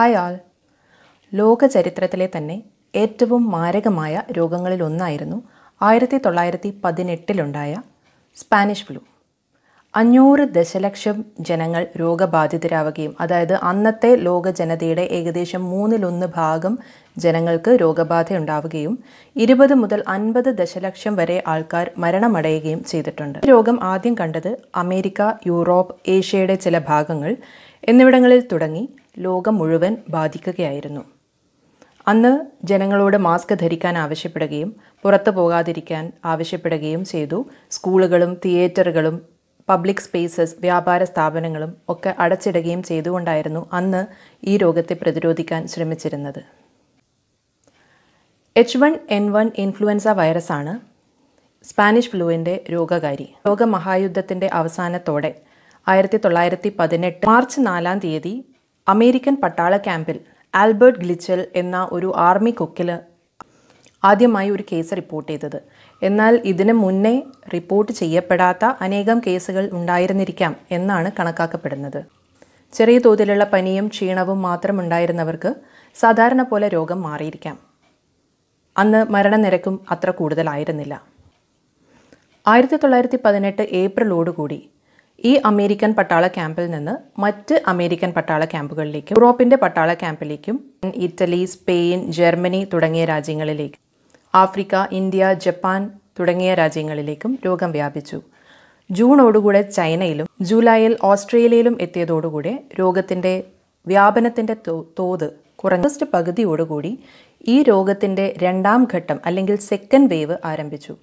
hi ആൾ ലോക ചരിത്രത്തിലെ തന്നെ ഏറ്റവും മാരകമായ രോഗങ്ങളിലൊന്നായിരുന്നു ആയിരത്തി തൊള്ളായിരത്തി പതിനെട്ടിലുണ്ടായ സ്പാനിഷ് ഫ്ലൂ അഞ്ഞൂറ് ദശലക്ഷം ജനങ്ങൾ രോഗബാധിതരാവുകയും അതായത് അന്നത്തെ ലോക ജനതയുടെ ഏകദേശം മൂന്നിലൊന്ന് ഭാഗം ജനങ്ങൾക്ക് രോഗബാധ ഉണ്ടാവുകയും ഇരുപത് മുതൽ അൻപത് ദശലക്ഷം വരെ ആൾക്കാർ മരണമടയുകയും ചെയ്തിട്ടുണ്ട് രോഗം ആദ്യം കണ്ടത് അമേരിക്ക യൂറോപ്പ് ഏഷ്യയുടെ ചില ഭാഗങ്ങൾ എന്നിവിടങ്ങളിൽ തുടങ്ങി ലോകം മുഴുവൻ ബാധിക്കുകയായിരുന്നു അന്ന് ജനങ്ങളോട് മാസ്ക് ധരിക്കാൻ ആവശ്യപ്പെടുകയും പുറത്തു പോകാതിരിക്കാൻ ആവശ്യപ്പെടുകയും ചെയ്തു സ്കൂളുകളും തിയേറ്ററുകളും പബ്ലിക് സ്പേസസ് വ്യാപാര സ്ഥാപനങ്ങളും ഒക്കെ അടച്ചിടുകയും ചെയ്തുകൊണ്ടായിരുന്നു അന്ന് ഈ രോഗത്തെ പ്രതിരോധിക്കാൻ ശ്രമിച്ചിരുന്നത് H one N one influenza വൈറസാണ് സ്പാനിഷ് ഫ്ലൂവിൻ്റെ രോഗകാരി ലോകമഹായുദ്ധത്തിൻ്റെ അവസാനത്തോടെ ആയിരത്തി തൊള്ളായിരത്തി പതിനെട്ട് മാർച്ച് നാലാം തീയതി അമേരിക്കൻ പട്ടാള ക്യാമ്പിൽ ആൽബർട്ട് ഗ്ലിച്ചൽ എന്ന ഒരു ആർമി കൊക്കിൽ ആദ്യമായി ഒരു കേസ് റിപ്പോർട്ട് ചെയ്തത് എന്നാൽ ഇതിനു മുന്നേ റിപ്പോർട്ട് ചെയ്യപ്പെടാത്ത അനേകം കേസുകൾ ഉണ്ടായിരുന്നിരിക്കാം എന്നാണ് കണക്കാക്കപ്പെടുന്നത് ചെറിയ തോതിലുള്ള പനിയും ക്ഷീണവും മാത്രം ഉണ്ടായിരുന്നവർക്ക് സാധാരണ പോലെ രോഗം മാറിയിരിക്കാം അന്ന് മരണനിരക്കും അത്ര കൂടുതലായിരുന്നില്ല ആയിരത്തി തൊള്ളായിരത്തി പതിനെട്ട് ഏപ്രിലോടുകൂടി ഈ അമേരിക്കൻ പട്ടാള ക്യാമ്പിൽ നിന്ന് മറ്റ് അമേരിക്കൻ പട്ടാള ക്യാമ്പുകളിലേക്കും യൂറോപ്പിന്റെ പട്ടാള ക്യാമ്പിലേക്കും ഇറ്റലി സ്പെയിൻ ജർമ്മനി തുടങ്ങിയ രാജ്യങ്ങളിലേക്കും ആഫ്രിക്ക ഇന്ത്യ ജപ്പാൻ തുടങ്ങിയ രാജ്യങ്ങളിലേക്കും രോഗം വ്യാപിച്ചു ജൂണോടുകൂടെ ചൈനയിലും ജൂലൈയിൽ ഓസ്ട്രേലിയയിലും എത്തിയതോടുകൂടെ രോഗത്തിന്റെ വ്യാപനത്തിന്റെ തോത് കുറഞ്ഞ പകുതിയോടുകൂടി ഈ രോഗത്തിന്റെ രണ്ടാം ഘട്ടം അല്ലെങ്കിൽ സെക്കൻഡ് വേവ് ആരംഭിച്ചു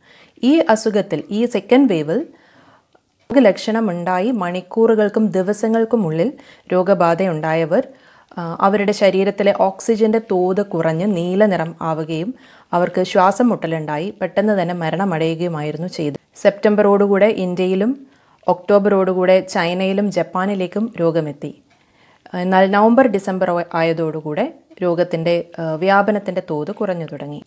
ഈ അസുഖത്തിൽ ഈ സെക്കൻഡ് വേവിൽ രോഗലക്ഷണമുണ്ടായി മണിക്കൂറുകൾക്കും ദിവസങ്ങൾക്കുമുള്ളിൽ രോഗബാധയുണ്ടായവർ അവരുടെ ശരീരത്തിലെ ഓക്സിജന്റെ തോത് കുറഞ്ഞ് നീല നിറം ആവുകയും അവർക്ക് ശ്വാസം മുട്ടലുണ്ടായി പെട്ടെന്ന് തന്നെ മരണമടയുകയുമായിരുന്നു ചെയ്തത് സെപ്റ്റംബറോടുകൂടെ ഇന്ത്യയിലും ഒക്ടോബറോടുകൂടെ ചൈനയിലും ജപ്പാനിലേക്കും രോഗമെത്തി എന്നാൽ നവംബർ ഡിസംബർ ആയതോടുകൂടെ രോഗത്തിന്റെ വ്യാപനത്തിന്റെ തോത് കുറഞ്ഞു തുടങ്ങി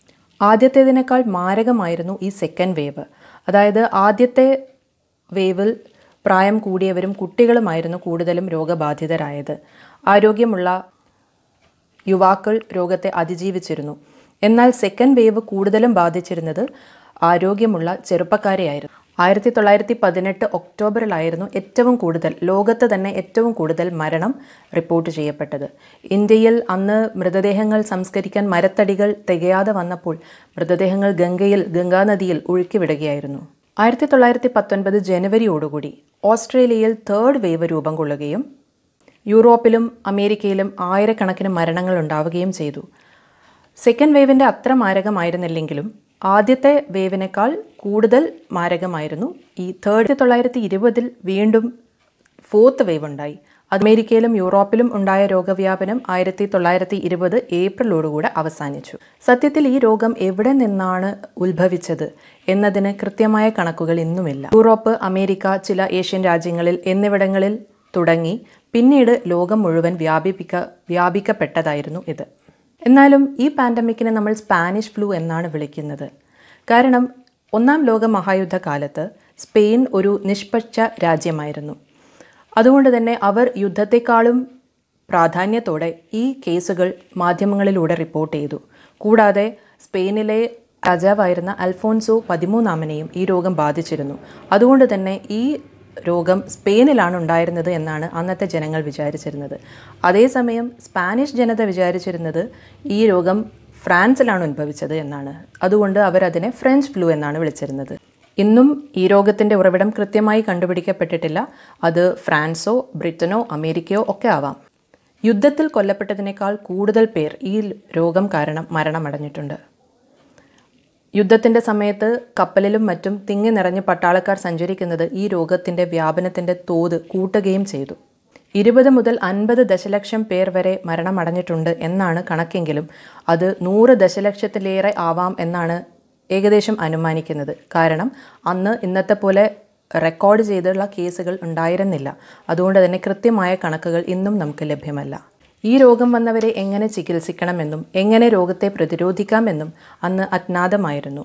ആദ്യത്തേതിനേക്കാൾ മാരകമായിരുന്നു ഈ സെക്കൻഡ് വേവ് അതായത് ആദ്യത്തെ വേവിൽ പ്രായം കൂടിയവരും കുട്ടികളുമായിരുന്നു കൂടുതലും രോഗബാധിതരായത് ആരോഗ്യമുള്ള യുവാക്കൾ രോഗത്തെ അതിജീവിച്ചിരുന്നു എന്നാൽ സെക്കൻഡ് വേവ് കൂടുതലും ബാധിച്ചിരുന്നത് ആരോഗ്യമുള്ള ചെറുപ്പക്കാരെയായിരുന്നു ആയിരത്തി തൊള്ളായിരത്തി പതിനെട്ട് ഒക്ടോബറിലായിരുന്നു ഏറ്റവും കൂടുതൽ ലോകത്ത് തന്നെ ഏറ്റവും കൂടുതൽ മരണം റിപ്പോർട്ട് ചെയ്യപ്പെട്ടത് ഇന്ത്യയിൽ അന്ന് മൃതദേഹങ്ങൾ സംസ്കരിക്കാൻ മരത്തടികൾ തികയാതെ വന്നപ്പോൾ മൃതദേഹങ്ങൾ ഗംഗയിൽ ഗംഗാനദിയിൽ ഒഴുക്കിവിടുകയായിരുന്നു ആയിരത്തി തൊള്ളായിരത്തി പത്തൊൻപത് ജനുവരിയോടുകൂടി ഓസ്ട്രേലിയയിൽ തേർഡ് വേവ് രൂപം കൊള്ളുകയും യൂറോപ്പിലും അമേരിക്കയിലും ആയിരക്കണക്കിന് മരണങ്ങൾ ഉണ്ടാവുകയും ചെയ്തു സെക്കൻഡ് വേവിൻ്റെ അത്ര മാരകമായിരുന്നില്ലെങ്കിലും ആദ്യത്തെ വേവിനേക്കാൾ കൂടുതൽ മാരകമായിരുന്നു ഈ തേർഡ് തൊള്ളായിരത്തി ഇരുപതിൽ വീണ്ടും ഫോർത്ത് വേവ് ഉണ്ടായി അമേരിക്കയിലും യൂറോപ്പിലും ഉണ്ടായ രോഗവ്യാപനം ആയിരത്തി തൊള്ളായിരത്തി ഇരുപത് ഏപ്രിലോടുകൂടെ അവസാനിച്ചു സത്യത്തിൽ ഈ രോഗം എവിടെ നിന്നാണ് ഉത്ഭവിച്ചത് എന്നതിന് കൃത്യമായ കണക്കുകൾ ഇന്നുമില്ല യൂറോപ്പ് അമേരിക്ക ചില ഏഷ്യൻ രാജ്യങ്ങളിൽ എന്നിവിടങ്ങളിൽ തുടങ്ങി പിന്നീട് ലോകം മുഴുവൻ വ്യാപിപ്പിക്ക വ്യാപിക്കപ്പെട്ടതായിരുന്നു ഇത് എന്നാലും ഈ പാൻഡമിക്കിനെ നമ്മൾ സ്പാനിഷ് ഫ്ലൂ എന്നാണ് വിളിക്കുന്നത് കാരണം ഒന്നാം ലോക മഹായുദ്ധ കാലത്ത് സ്പെയിൻ ഒരു നിഷ്പക്ഷ രാജ്യമായിരുന്നു അതുകൊണ്ട് തന്നെ അവർ യുദ്ധത്തെക്കാളും പ്രാധാന്യത്തോടെ ഈ കേസുകൾ മാധ്യമങ്ങളിലൂടെ റിപ്പോർട്ട് ചെയ്തു കൂടാതെ സ്പെയിനിലെ രാജാവായിരുന്ന അൽഫോൻസോ പതിമൂന്നാമനെയും ഈ രോഗം ബാധിച്ചിരുന്നു അതുകൊണ്ട് തന്നെ ഈ രോഗം സ്പെയിനിലാണ് ഉണ്ടായിരുന്നത് എന്നാണ് അന്നത്തെ ജനങ്ങൾ വിചാരിച്ചിരുന്നത് അതേസമയം സ്പാനിഷ് ജനത വിചാരിച്ചിരുന്നത് ഈ രോഗം ഫ്രാൻസിലാണ് ഉത്ഭവിച്ചത് എന്നാണ് അതുകൊണ്ട് അവരതിനെ ഫ്രഞ്ച് ഫ്ലൂ എന്നാണ് വിളിച്ചിരുന്നത് ഇന്നും ഈ രോഗത്തിൻ്റെ ഉറവിടം കൃത്യമായി കണ്ടുപിടിക്കപ്പെട്ടിട്ടില്ല അത് ഫ്രാൻസോ ബ്രിട്ടനോ അമേരിക്കയോ ഒക്കെ ആവാം യുദ്ധത്തിൽ കൊല്ലപ്പെട്ടതിനേക്കാൾ കൂടുതൽ പേർ ഈ രോഗം കാരണം മരണമടഞ്ഞിട്ടുണ്ട് യുദ്ധത്തിൻ്റെ സമയത്ത് കപ്പലിലും മറ്റും തിങ്ങി നിറഞ്ഞ് പട്ടാളക്കാർ സഞ്ചരിക്കുന്നത് ഈ രോഗത്തിൻ്റെ വ്യാപനത്തിൻ്റെ തോത് കൂട്ടുകയും ചെയ്തു ഇരുപത് മുതൽ അൻപത് ദശലക്ഷം പേർ വരെ മരണമടഞ്ഞിട്ടുണ്ട് എന്നാണ് കണക്കെങ്കിലും അത് നൂറ് ദശലക്ഷത്തിലേറെ ആവാം എന്നാണ് ഏകദേശം അനുമാനിക്കുന്നത് കാരണം അന്ന് ഇന്നത്തെ പോലെ റെക്കോർഡ് ചെയ്തുള്ള കേസുകൾ ഉണ്ടായിരുന്നില്ല അതുകൊണ്ട് തന്നെ കൃത്യമായ കണക്കുകൾ ഇന്നും നമുക്ക് ലഭ്യമല്ല ഈ രോഗം വന്നവരെ എങ്ങനെ ചികിത്സിക്കണമെന്നും എങ്ങനെ രോഗത്തെ പ്രതിരോധിക്കാമെന്നും അന്ന് അജ്ഞാതമായിരുന്നു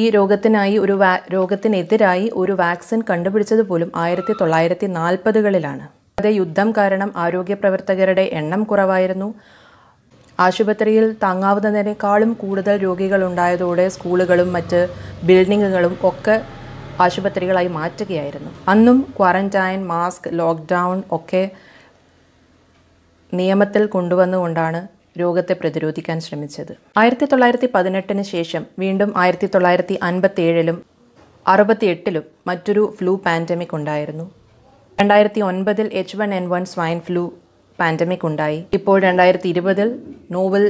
ഈ രോഗത്തിനായി ഒരു വാ രോഗത്തിനെതിരായി ഒരു വാക്സിൻ കണ്ടുപിടിച്ചത് പോലും ആയിരത്തി തൊള്ളായിരത്തി നാൽപ്പതുകളിലാണ് അതേ യുദ്ധം കാരണം ആരോഗ്യ പ്രവർത്തകരുടെ എണ്ണം കുറവായിരുന്നു ആശുപത്രിയിൽ താങ്ങാവുന്നതിനേക്കാളും കൂടുതൽ രോഗികൾ ഉണ്ടായതോടെ സ്കൂളുകളും മറ്റ് ബിൽഡിങ്ങുകളും ഒക്കെ ആശുപത്രികളായി മാറ്റുകയായിരുന്നു അന്നും ക്വാറന്റൈൻ മാസ്ക് ലോക്ക്ഡൗൺ ഒക്കെ നിയമത്തിൽ കൊണ്ടുവന്നുകൊണ്ടാണ് രോഗത്തെ പ്രതിരോധിക്കാൻ ശ്രമിച്ചത് ആയിരത്തി തൊള്ളായിരത്തി പതിനെട്ടിന് ശേഷം വീണ്ടും ആയിരത്തി തൊള്ളായിരത്തി അൻപത്തി ഏഴിലും അറുപത്തിയെട്ടിലും മറ്റൊരു ഫ്ലൂ പാൻഡമിക് ഉണ്ടായിരുന്നു രണ്ടായിരത്തി ഒൻപതിൽ H one N one swine flu pandemic ഉണ്ടായി ഇപ്പോൾ രണ്ടായിരത്തി ഇരുപതിൽ നോവൽ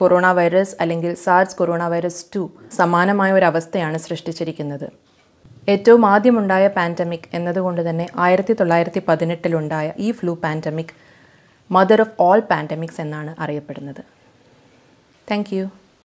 കൊറോണ വൈറസ് അല്ലെങ്കിൽ സാർസ് കൊറോണ വൈറസ് ടു സമാനമായ ഒരു അവസ്ഥയാണ് സൃഷ്ടിച്ചിരിക്കുന്നത് ഏറ്റവും ആദ്യമുണ്ടായ പാൻഡമിക് എന്നതുകൊണ്ട് തന്നെ ആയിരത്തി തൊള്ളായിരത്തി പതിനെട്ടിലുണ്ടായ ഈ flu pandemic mother of all pandemics എന്നാണ് അറിയപ്പെടുന്നത് താങ്ക്